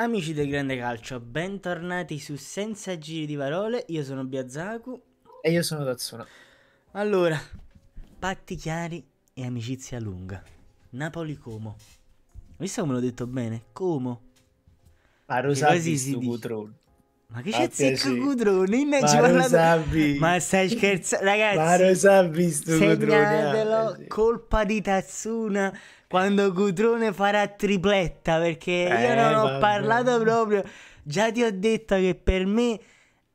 Amici del Grande Calcio, bentornati su Senza Giri di Parole, io sono Biazaku e io sono Tazzona. Allora, patti chiari e amicizia lunga. Napoli Como. Visto come l'ho detto bene? Como. Ma Rosati si dice. Ma che c'è zecca Cudroni? Ma ci parlato... Ma stai scherzando, ragazzi. Ma lo sappi sto Segnatelo, ah, colpa di Tatsuna quando Cudrone farà tripletta perché eh, io non ho vabbè. parlato proprio. Già ti ho detto che per me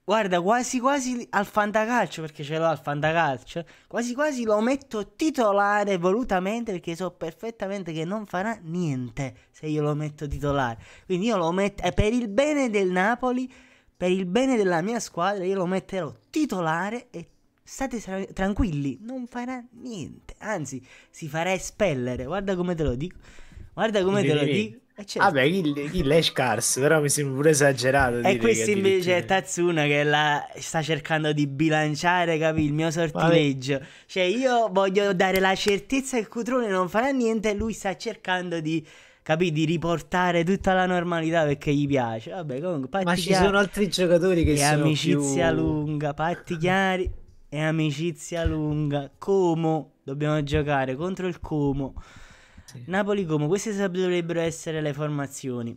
Guarda, quasi quasi al fantacalcio, perché ce l'ho al fantacalcio, quasi quasi lo metto titolare volutamente perché so perfettamente che non farà niente se io lo metto titolare. Quindi io lo metto, per il bene del Napoli, per il bene della mia squadra io lo metterò titolare e state tra- tranquilli, non farà niente, anzi si farà espellere, guarda come te lo dico, guarda come te lo dico. Eh, certo. Vabbè, il, il Lash Cars, però mi sembra pure esagerato. E questo invece è Tatsuna che la, sta cercando di bilanciare, capi, il mio sortileggio. Vabbè. Cioè, io voglio dare la certezza che Cutrone non farà niente e lui sta cercando di capì, di riportare tutta la normalità perché gli piace. Vabbè, comunque, Patti Ma ci sono altri giocatori che e sono amicizia più... lunga, Patti Chiari e amicizia lunga. Como, dobbiamo giocare contro il Como. Sì. Napoli-Como, queste dovrebbero essere le formazioni.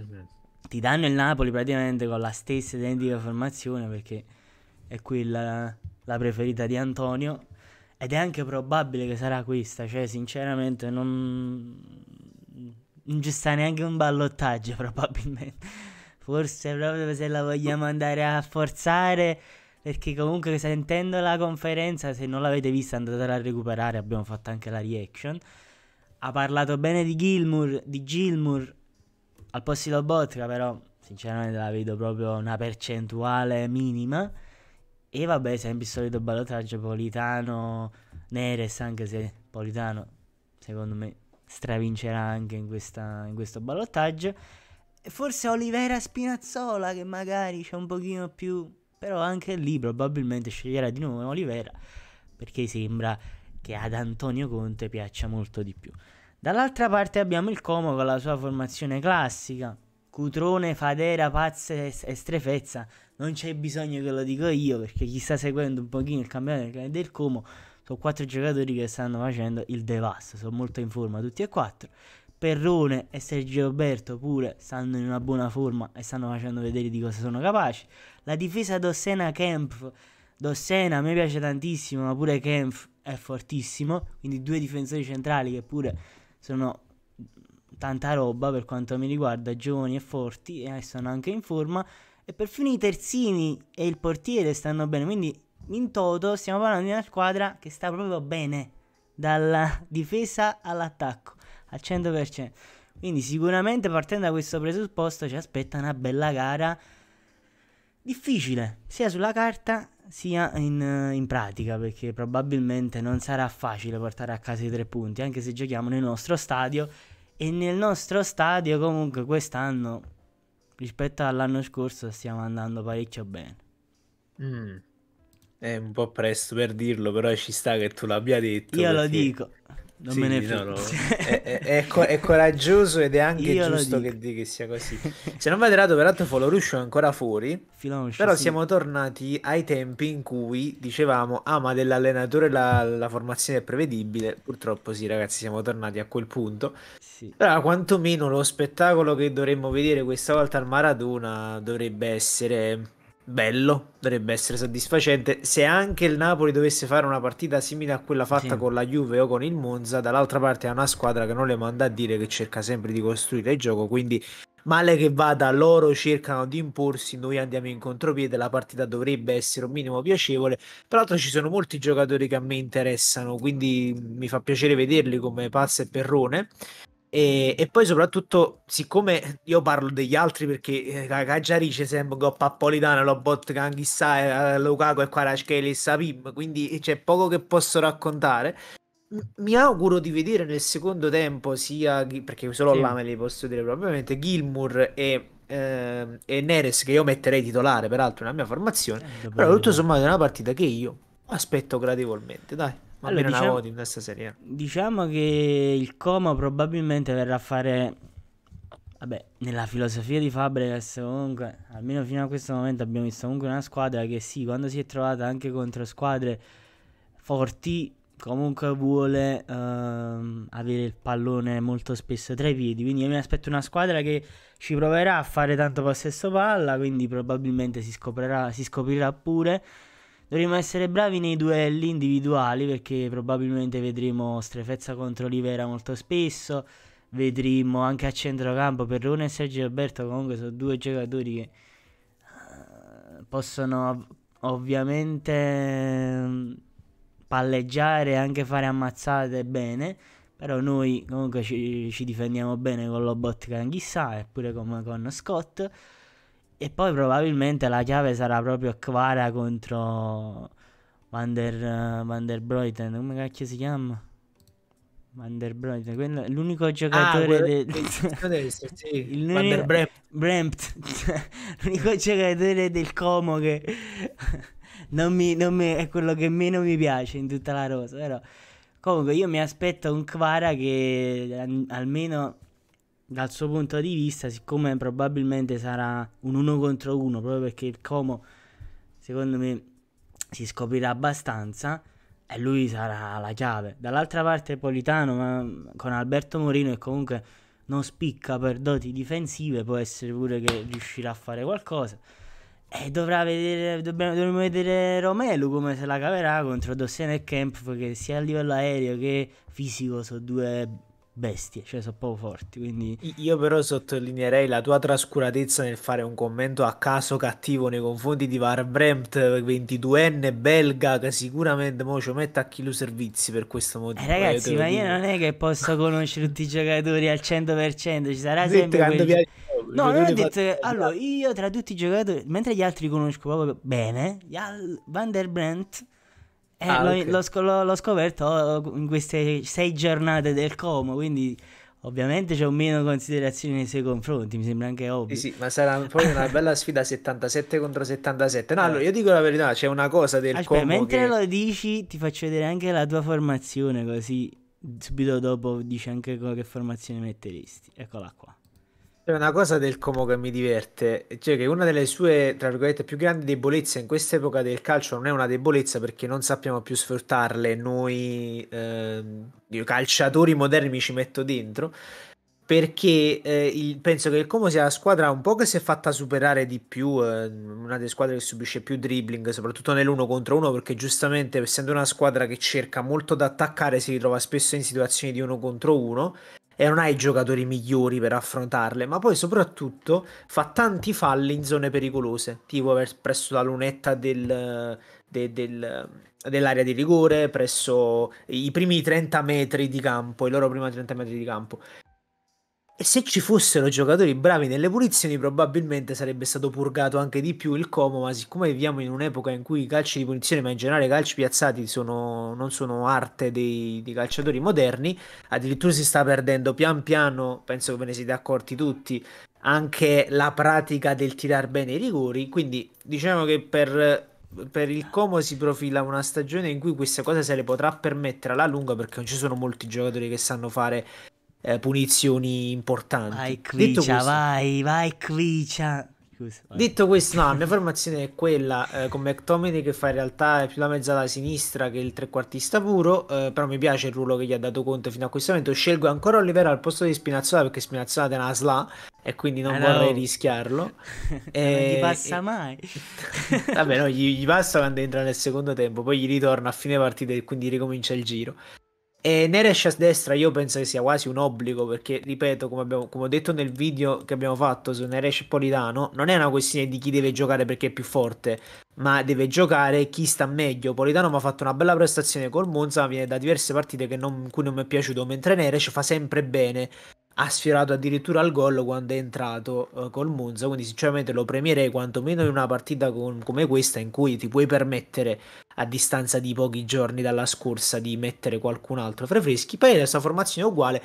Mm-hmm. Ti danno il Napoli praticamente con la stessa identica formazione perché è quella la preferita di Antonio. Ed è anche probabile che sarà questa, cioè sinceramente non, non ci sta neanche un ballottaggio probabilmente. Forse proprio se la vogliamo andare a forzare. Perché comunque sentendo la conferenza, se non l'avete vista andatela a recuperare, abbiamo fatto anche la reaction. Ha parlato bene di Gilmour, di Gilmour al posto di Botka, però sinceramente la vedo proprio una percentuale minima. E vabbè, sempre il solito ballottaggio Politano, Neres, anche se Politano, secondo me, stravincerà anche in, questa, in questo ballottaggio. E Forse Olivera Spinazzola che magari c'è un pochino più... Però anche lì probabilmente sceglierà di nuovo Olivera perché sembra che ad Antonio Conte piaccia molto di più. Dall'altra parte abbiamo il Como con la sua formazione classica. Cutrone, Fadera, Pazze e, e Strefezza. Non c'è bisogno che lo dico io perché chi sta seguendo un pochino il campionato del Como sono quattro giocatori che stanno facendo il devasto, sono molto in forma tutti e quattro. Perrone e Sergio Roberto pure stanno in una buona forma e stanno facendo vedere di cosa sono capaci. La difesa Dossena Kempf, Dossena a me piace tantissimo, ma pure Kempf è fortissimo, quindi due difensori centrali che pure sono tanta roba per quanto mi riguarda, giovani e forti e sono anche in forma. E perfino i terzini e il portiere stanno bene, quindi in toto stiamo parlando di una squadra che sta proprio bene dalla difesa all'attacco al 100%. Quindi sicuramente partendo da questo presupposto ci aspetta una bella gara difficile, sia sulla carta sia in, in, pratica, perché probabilmente non sarà facile portare a casa i tre punti, anche se giochiamo nel nostro stadio e nel nostro stadio comunque quest'anno rispetto all'anno scorso stiamo andando parecchio bene. Mm. È un po' presto per dirlo, però ci sta che tu l'abbia detto. Io perché... lo dico. Non sì, me ne frega. No, no. è, è, è, coraggioso ed è anche Io giusto che, che, sia così. Se non vado errato, peraltro, Foloruscio è ancora fuori. Filonoscio, però sì. siamo tornati ai tempi in cui dicevamo: Ah, ma dell'allenatore la, la, formazione è prevedibile. Purtroppo, sì, ragazzi, siamo tornati a quel punto. Sì. Però, quantomeno, lo spettacolo che dovremmo vedere questa volta al Maradona dovrebbe essere bello, dovrebbe essere soddisfacente. Se anche il Napoli dovesse fare una partita simile a quella fatta sì. con la Juve o con il Monza, dall'altra parte è una squadra che non le manda a dire che cerca sempre di costruire il gioco, quindi male che vada, loro cercano di imporsi, noi andiamo in contropiede, la partita dovrebbe essere un minimo piacevole. Peraltro ci sono molti giocatori che a me interessano, quindi mi fa piacere vederli come Pazza e Perrone. E, e, poi soprattutto, siccome io parlo degli altri perché Caggiarice, eh, Sembgop, Appolitano, Lobot, Kanghissà, eh, Lukaku e Kvarashkeli e Sapim, quindi c'è poco che posso raccontare. Mi auguro di vedere nel secondo tempo sia, perché solo sì. là me li posso dire probabilmente, Gilmour e eh, e Neres che io metterei titolare peraltro nella mia formazione eh, però tutto sommato è una partita che io aspetto gradevolmente dai allora, diciamo, diciamo, di questa serie. Diciamo che il Como probabilmente verrà a fare. Vabbè, nella filosofia di Fabregas, comunque, almeno fino a questo momento abbiamo visto comunque una squadra che sì, quando si è trovata anche contro squadre forti, comunque vuole ehm, avere il pallone molto spesso tra i piedi. Quindi io mi aspetto una squadra che ci proverà a fare tanto possesso palla, quindi probabilmente si, scoprirà, si scoprirà pure. Dovremmo essere bravi nei duelli individuali perché probabilmente vedremo Strefezza contro Olivera molto spesso, vedremo anche a centrocampo Perrone e Sergio Alberto comunque sono due giocatori che eh, possono ov ovviamente mm, palleggiare e anche fare ammazzate bene, però noi comunque ci, ci difendiamo bene con Lobotka, chissà, eppure come con Scott. E poi probabilmente la chiave sarà proprio Kvara contro Van der, uh, Van der Breuten. Come cacchio si chiama? Van der Breuten. Quello, l'unico giocatore ah, del... De... sì. Il Van der Bremt. Bremt. l'unico giocatore del Como che... non, mi, non mi, è quello che meno mi piace in tutta la rosa, però... Comunque io mi aspetto un Kvara che almeno dal suo punto di vista, siccome probabilmente sarà un uno contro uno, proprio perché il Como, secondo me, si scoprirà abbastanza e lui sarà la chiave. Dall'altra parte Politano, ma con Alberto Morino che comunque non spicca per doti difensive, può essere pure che riuscirà a fare qualcosa. E dovrà vedere, dobbiamo, dovremo vedere Romelu come se la caverà contro Dossena e Kempf, che sia a livello aereo che fisico sono due bestie, cioè sono proprio forti. Quindi... Io però sottolineerei la tua trascuratezza nel fare un commento a caso cattivo nei confronti di Varbremt, 22enne belga, che sicuramente mo ci mette a chilo servizi per questo motivo. Eh, ragazzi, eh, ma io non è che posso conoscere tutti i giocatori al 100%, ci sarà sempre... Quel... Piace... No, non ho detto che... Allora, io tra tutti i giocatori, mentre gli altri conosco proprio bene, Van der Brandt eh, ah, okay. l'ho, l'ho, l'ho, scoperto oh, oh, in queste sei giornate del Como, quindi ovviamente c'è meno considerazioni nei suoi confronti, mi sembra anche ovvio. Sì, sì, ma sarà poi una bella sfida 77 contro 77. No, eh. allora io dico la verità, c'è una cosa del Aspetta, Como mentre che... lo dici ti faccio vedere anche la tua formazione così subito dopo dici anche che formazione metteresti. Eccola qua. C'è una cosa del Como che mi diverte, cioè che una delle sue, tra virgolette, più grandi debolezze in quest'epoca del calcio non è una debolezza perché non sappiamo più sfruttarle noi eh, calciatori moderni mi ci metto dentro, perché eh, il, penso che il Como sia la squadra un po' che si è fatta superare di più, eh, una delle squadre che subisce più dribbling, soprattutto nell'uno contro uno, perché giustamente essendo una squadra che cerca molto da attaccare si ritrova spesso in situazioni di uno contro uno e non hai i giocatori migliori per affrontarle, ma poi soprattutto fa tanti falli in zone pericolose, tipo presso la lunetta del, de, del, dell'area di rigore, presso i primi 30 metri di campo, i loro primi 30 metri di campo. E se ci fossero giocatori bravi nelle punizioni, probabilmente sarebbe stato purgato anche di più il Como. Ma siccome viviamo in un'epoca in cui i calci di punizione, ma in generale i calci piazzati, sono, non sono arte dei, dei, calciatori moderni, addirittura si sta perdendo pian piano. Penso che ve ne siete accorti tutti. Anche la pratica del tirar bene i rigori. Quindi diciamo che per per il Como si profila una stagione in cui questa cosa se le potrà permettere alla lunga perché non ci sono molti giocatori che sanno fare eh, punizioni importanti. Vai Cricia, questo, vai, vai Cricia. Detto questo, no, la mia formazione è quella eh, con McTominay che fa in realtà più la mezzala sinistra che il trequartista puro, eh, però mi piace il ruolo che gli ha dato conto fino a questo momento. Scelgo ancora Olivera al posto di Spinazzola perché Spinazzola te sla e quindi non allora... Eh, vorrei rischiarlo. e... Non gli eh, passa mai. Vabbè, no, gli, gli passa quando entra nel secondo tempo, poi gli ritorna a fine partita e quindi ricomincia il giro. E Neresh a destra io penso che sia quasi un obbligo perché, ripeto, come, abbiamo, come ho detto nel video che abbiamo fatto su Neres e Politano, non è una questione di chi deve giocare perché è più forte, ma deve giocare chi sta meglio. Politano mi ha fatto una bella prestazione col Monza, viene da diverse partite non, in cui non mi è piaciuto, mentre Neres fa sempre bene ha sfiorato addirittura al gol quando è entrato uh, col Monza, quindi sinceramente lo premierei quantomeno in una partita con, come questa in cui ti puoi permettere a distanza di pochi giorni dalla scorsa di mettere qualcun altro fra i freschi, poi la sua formazione è uguale,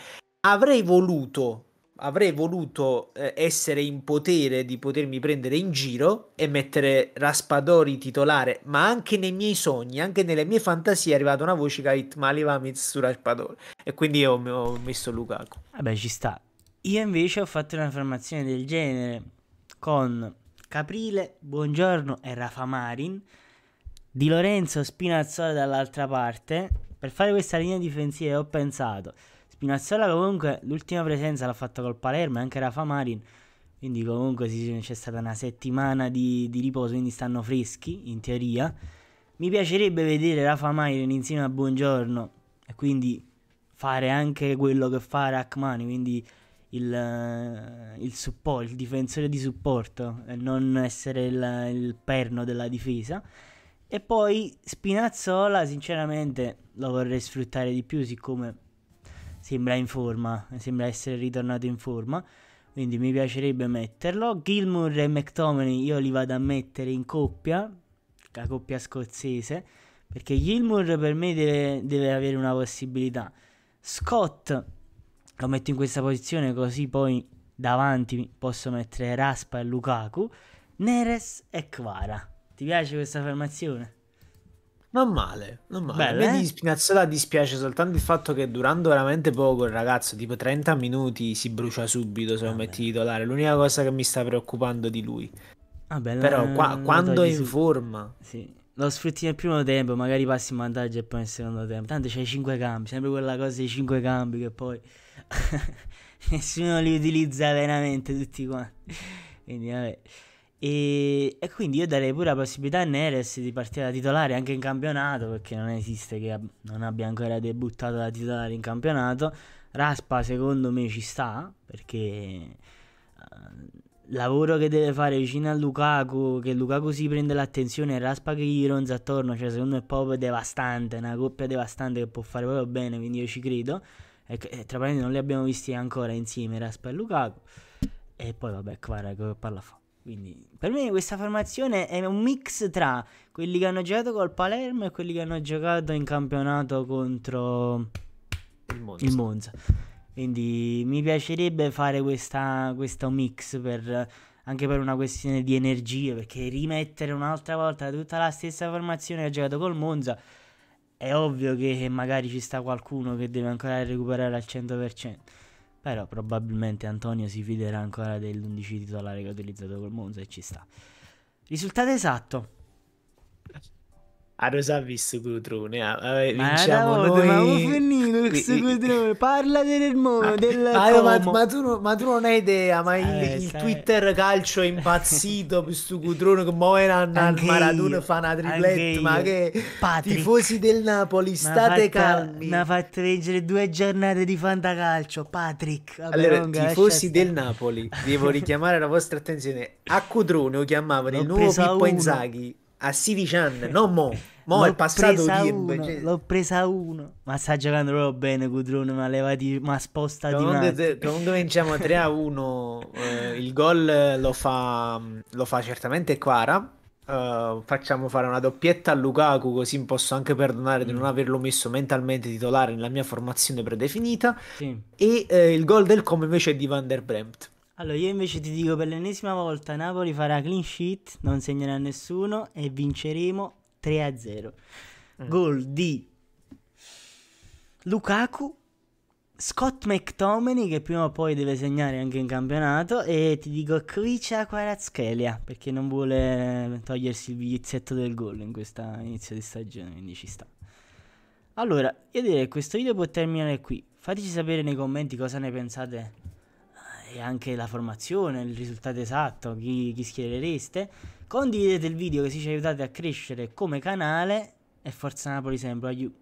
avrei voluto avrei voluto eh, essere in potere di potermi prendere in giro e mettere Raspadori titolare, ma anche nei miei sogni, anche nelle mie fantasie è arrivata una voce che ha detto Malivamiz su Raspadori e quindi io ho messo Lukaku. Vabbè ah ci sta. Io invece ho fatto una formazione del genere con Caprile, Buongiorno e Rafa Marin, Di Lorenzo Spinazzola dall'altra parte. Per fare questa linea difensiva ho pensato Spinazzola comunque l'ultima presenza l'ha fatta col Palermo e anche Rafa Marin. Quindi comunque c'è stata una settimana di, di, riposo, quindi stanno freschi in teoria. Mi piacerebbe vedere Rafa Marin insieme a Buongiorno e quindi fare anche quello che fa Rachmani, quindi il, eh, il, support, il difensore di supporto, e non essere il, il perno della difesa. E poi Spinazzola, sinceramente, lo vorrei sfruttare di più siccome sembra in forma, sembra essere ritornato in forma. Quindi mi piacerebbe metterlo. Gilmour e McTominay io li vado a mettere in coppia, la coppia scozzese, perché Gilmour per me deve, deve avere una possibilità. Scott lo metto in questa posizione così poi davanti posso mettere Raspa e Lukaku. Neres e Kvara. Ti piace questa affermazione? Non male, non male. Belle, a me eh? di Spinazzola dispiace soltanto il fatto che durando veramente poco il ragazzo, tipo 30 minuti, si brucia subito se lo metti in titolare. L'unica cosa che mi sta preoccupando di lui. Vabbè, ah, Però no, qua, no, quando è in su... forma... Sì. Lo sfrutti nel primo tempo, magari passi in vantaggio e poi nel secondo tempo. Tanto c'hai 5 cambi, sempre quella cosa dei 5 cambi che poi nessuno li utilizza veramente tutti quanti. Quindi vabbè. E, e, quindi io darei pure la possibilità a Neres di partire da titolare anche in campionato, perché non esiste che ab- non abbia ancora debuttato da titolare in campionato. Raspa secondo me ci sta, perché uh, lavoro che deve fare vicino a Lukaku, che Lukaku si prende l'attenzione e Raspa che gli ronza attorno, cioè secondo me è proprio devastante, una coppia devastante che può fare proprio bene, quindi io ci credo. E, e tra parentesi non li abbiamo visti ancora insieme Raspa e Lukaku. E poi vabbè, Kvara che parla fa. Quindi per me questa formazione è un mix tra quelli che hanno giocato col Palermo e quelli che hanno giocato in campionato contro il Monza. Il Monza. Quindi mi piacerebbe fare questa, questo mix per, anche per una questione di energie, perché rimettere un'altra volta tutta la stessa formazione che ha giocato col Monza è ovvio che magari ci sta qualcuno che deve ancora recuperare al 100%. Però probabilmente Antonio si fiderà ancora dell'11 titolare che ha utilizzato col Monza e ci sta. Risultato esatto a Rosavis Cutrone ah, eh, no, noi ma finito questo Cutrone parla del mondo ah, della ah, ma, ma, tu non, ma, tu, non hai idea ma il, eh, il Twitter calcio è impazzito per sto Cutrone che muore al Maradona fa una triplette, ma che Patrick. tifosi del Napoli state fatta, calmi mi ha fatto leggere due giornate di fantacalcio Patrick Vabbè, allora lunga, tifosi del Napoli devo richiamare la vostra attenzione a Cutrone lo chiamavano il nuovo Pippo uno. Inzaghi a 16 anni, non mo. Mo l'ho è passato tempo. Cioè. L'ho presa uno, ma sta giocando proprio bene Cudrone, ma levati, ma sposta di Comunque, comunque vinciamo 3 a 1. Eh, il gol lo fa, lo fa certamente Quara. Uh, facciamo fare una doppietta a Lukaku così posso anche perdonare mm. di non mm. averlo messo mentalmente titolare nella mia formazione predefinita sì. e eh, il gol del come invece è di Van der Bremt allora, io invece ti dico per l'ennesima volta: Napoli farà clean sheet, non segnerà nessuno e vinceremo 3-0. Mm. Gol di Lukaku, Scott McTominay che prima o poi deve segnare anche in campionato e ti dico Kricia Quarazchelia perché non vuole togliersi il biglietto del gol in questo inizio di stagione, quindi ci sta. Allora, io direi che questo video può terminare qui. Fateci sapere nei commenti cosa ne pensate e anche la formazione, il risultato esatto, chi, chi schierereste. Condividete il video che ci aiutate a crescere come canale e Forza Napoli sempre, aiuto.